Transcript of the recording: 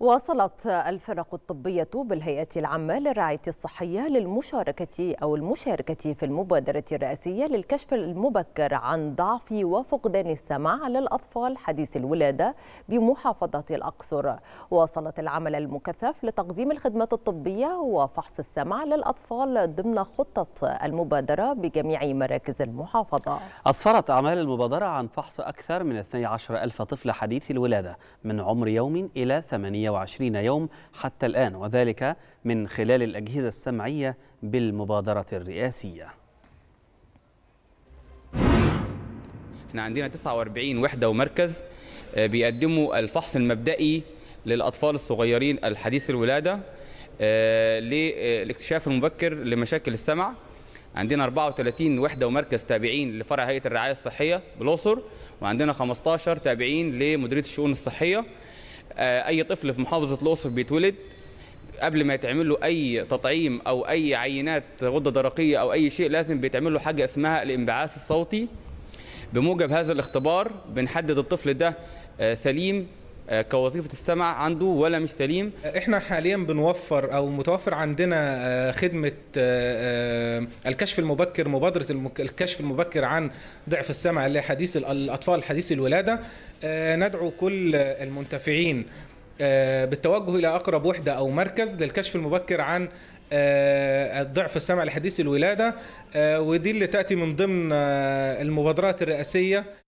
واصلت الفرق الطبية بالهيئة العامة للرعاية الصحية للمشاركة أو المشاركة في المبادرة الرئاسية للكشف المبكر عن ضعف وفقدان السمع للأطفال حديث الولادة بمحافظة الأقصر واصلت العمل المكثف لتقديم الخدمات الطبية وفحص السمع للأطفال ضمن خطة المبادرة بجميع مراكز المحافظة أسفرت أعمال المبادرة عن فحص أكثر من 12 ألف طفل حديث الولادة من عمر يوم إلى 8 120 يوم حتى الآن وذلك من خلال الأجهزة السمعية بالمبادرة الرئاسية احنا عندنا 49 وحدة ومركز آه، بيقدموا الفحص المبدئي للأطفال الصغيرين الحديث الولادة آه، للاكتشاف آه، المبكر لمشاكل السمع عندنا 34 وحدة ومركز تابعين لفرع هيئة الرعاية الصحية بالأقصر وعندنا 15 تابعين لمديرية الشؤون الصحية آه، اي طفل في محافظه الاقصر بيتولد قبل ما يتعمل له اي تطعيم او اي عينات غده درقيه او اي شيء لازم بيتعمل له حاجه اسمها الانبعاث الصوتي بموجب هذا الاختبار بنحدد الطفل ده آه، سليم آه، كوظيفه السمع عنده ولا مش سليم آه، احنا حاليا بنوفر او متوفر عندنا آه، خدمه الكشف المبكر مبادره الكشف المبكر عن ضعف السمع لحديث الاطفال حديثي الولاده ندعو كل المنتفعين بالتوجه الى اقرب وحده او مركز للكشف المبكر عن الضعف السمع لحديث الولاده ودي اللي تاتي من ضمن المبادرات الرئاسيه